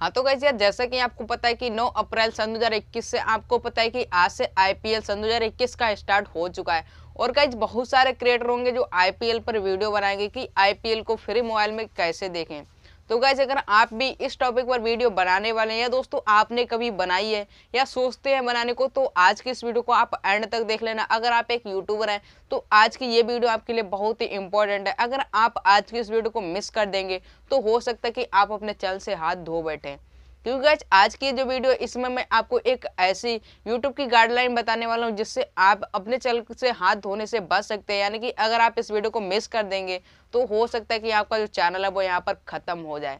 हाँ तो कैसे यार जैसा कि आपको पता है कि 9 अप्रैल सन 2021 से आपको पता है कि आज से आईपीएल सन 2021 का स्टार्ट हो चुका है और कई बहुत सारे क्रिएटर होंगे जो आईपीएल पर वीडियो बनाएंगे कि आईपीएल को फ्री मोबाइल में कैसे देखें तो गाइज अगर आप भी इस टॉपिक पर वीडियो बनाने वाले हैं या दोस्तों आपने कभी बनाई है या सोचते हैं बनाने को तो आज की इस वीडियो को आप एंड तक देख लेना अगर आप एक यूट्यूबर हैं तो आज की ये वीडियो आपके लिए बहुत ही इंपॉर्टेंट है अगर आप आज की इस वीडियो को मिस कर देंगे तो हो सकता है कि आप अपने चल से हाथ धो बैठें क्योंकि तो आज आज की जो वीडियो इसमें मैं आपको एक ऐसी यूट्यूब की गाइडलाइन बताने वाला हूँ जिससे आप अपने चल से हाथ धोने से बच सकते हैं यानी कि अगर आप इस वीडियो को मिस कर देंगे तो हो सकता है कि आपका जो चैनल है वो यहाँ पर ख़त्म हो जाए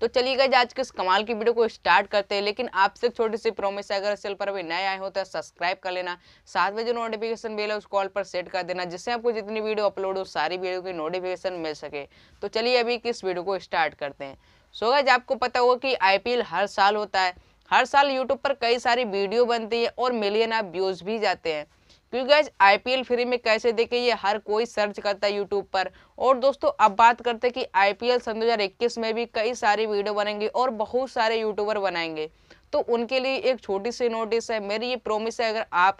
तो चलिए गए आज के इस कमाल की वीडियो को स्टार्ट करते हैं लेकिन आपसे एक छोटी सी प्रोमिस है अगर इस चैनल पर अभी नए आए हो तो सब्सक्राइब कर लेना साथ में जो नोटिफिकेशन बेल है उस कॉल पर सेट कर देना जिससे आपको जितनी वीडियो अपलोड हो सारी वीडियो की नोटिफिकेशन मिल सके तो चलिए अभी इस वीडियो को स्टार्ट करते हैं सो गाइज आपको पता होगा कि आईपीएल हर साल होता है हर साल यूट्यूब पर कई सारी वीडियो बनती है और मिलियन आप व्यूज़ भी जाते हैं क्योंकि गाइज आईपीएल फ्री में कैसे देखें ये हर कोई सर्च करता है यूट्यूब पर और दोस्तों अब बात करते हैं कि आईपीएल सन 2021 में भी कई सारी वीडियो बनेंगे और बहुत सारे यूट्यूबर बनाएंगे तो उनके लिए एक छोटी सी नोटिस है मेरी ये प्रोमिस है अगर आप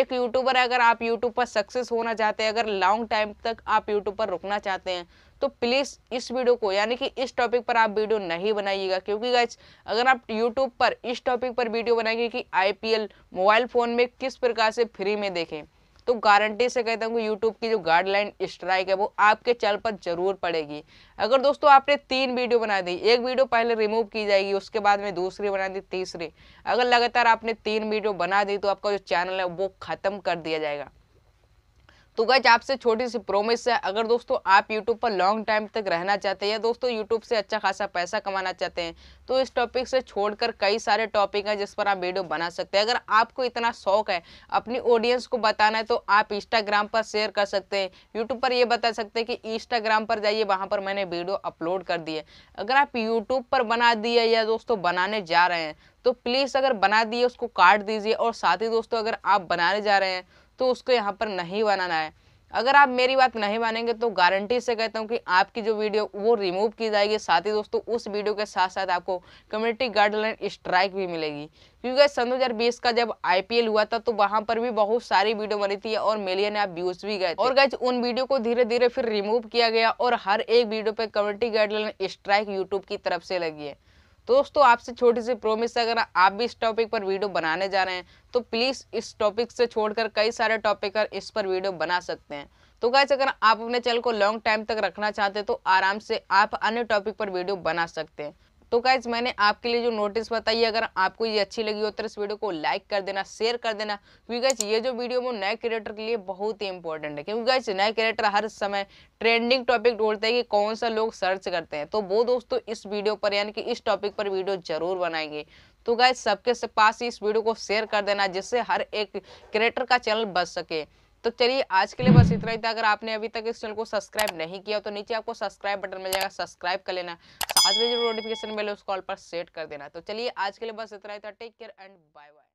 एक यूट्यूबर है अगर आप यूट्यूब पर सक्सेस होना चाहते हैं अगर लॉन्ग टाइम तक आप यूट्यूब पर रुकना चाहते हैं तो प्लीज़ इस वीडियो को यानी कि इस टॉपिक पर आप वीडियो नहीं बनाइएगा क्योंकि गाइज अगर आप यूट्यूब पर इस टॉपिक पर वीडियो बनाएंगे कि आई मोबाइल फ़ोन में किस प्रकार से फ्री में देखें तो गारंटी से कहता हूँ यूट्यूब की जो गाइडलाइन स्ट्राइक है वो आपके चैनल पर जरूर पड़ेगी अगर दोस्तों आपने तीन वीडियो बना दी एक वीडियो पहले रिमूव की जाएगी उसके बाद में दूसरी बना दी तीसरी अगर लगातार आपने तीन वीडियो बना दी तो आपका जो चैनल है वो ख़त्म कर दिया जाएगा तो गज आपसे छोटी सी प्रोमिस है अगर दोस्तों आप यूट्यूब पर लॉन्ग टाइम तक रहना चाहते हैं या दोस्तों यूट्यूब से अच्छा खासा पैसा कमाना चाहते हैं तो इस टॉपिक से छोड़कर कई सारे टॉपिक हैं जिस पर आप वीडियो बना सकते हैं अगर आपको इतना शौक है अपनी ऑडियंस को बताना है तो आप इंस्टाग्राम पर शेयर कर सकते हैं यूट्यूब पर यह बता सकते हैं कि इंस्टाग्राम पर जाइए वहाँ पर मैंने वीडियो अपलोड कर दिए अगर आप यूट्यूब पर बना दिए या दोस्तों बनाने जा रहे हैं तो प्लीज़ अगर बना दिए उसको काट दीजिए और साथ ही दोस्तों अगर आप बनाने जा रहे हैं तो उसको यहाँ पर नहीं बनाना है अगर आप मेरी बात नहीं मानेंगे तो गारंटी से कहता हूँ कि आपकी जो वीडियो वो रिमूव की जाएगी साथ ही दोस्तों उस वीडियो के साथ साथ आपको कम्युनिटी गाइडलाइन स्ट्राइक भी मिलेगी क्योंकि सन दो का जब आईपीएल हुआ था तो वहां पर भी बहुत सारी वीडियो बनी थी और मिलियन आप व्यूज भी गए और गैज उन वीडियो को धीरे धीरे फिर रिमूव किया गया और हर एक वीडियो पर कम्युनिटी गाइडलाइन स्ट्राइक यूट्यूब की तरफ से लगी है तो दोस्तों आपसे छोटी सी प्रोमिस है अगर आप भी इस टॉपिक पर वीडियो बनाने जा रहे हैं तो प्लीज़ इस टॉपिक से छोड़कर कई सारे टॉपिक पर इस पर वीडियो बना सकते हैं तो कैसे अगर आप अपने चैनल को लॉन्ग टाइम तक रखना चाहते हैं तो आराम से आप अन्य टॉपिक पर वीडियो बना सकते हैं तो गाइज मैंने आपके लिए जो नोटिस बताई अगर आपको ये अच्छी लगी हो तो इस वीडियो को लाइक कर देना शेयर कर देना क्योंकि गाइज ये जो वीडियो वो नए क्रिएटर के लिए बहुत ही इंपॉर्टेंट है क्योंकि गाइज नए क्रिएटर हर समय ट्रेंडिंग टॉपिक ढूंढते हैं कि कौन सा लोग सर्च करते हैं तो वो दोस्तों इस वीडियो पर यानी कि इस टॉपिक पर वीडियो जरूर बनाएंगे तो गाइज सबके पास इस वीडियो को शेयर कर देना जिससे हर एक क्रिएटर का चैनल बच सके तो चलिए आज के लिए बस इतना ही था अगर आपने अभी तक इस चैनल को सब्सक्राइब नहीं किया तो नीचे आपको सब्सक्राइब बटन मिल जाएगा सब्सक्राइब कर लेना साथ जो नोटिफिकेशन मिले उस उसको ऑल पर सेट कर देना तो चलिए आज के लिए बस इतना ही था take care and bye bye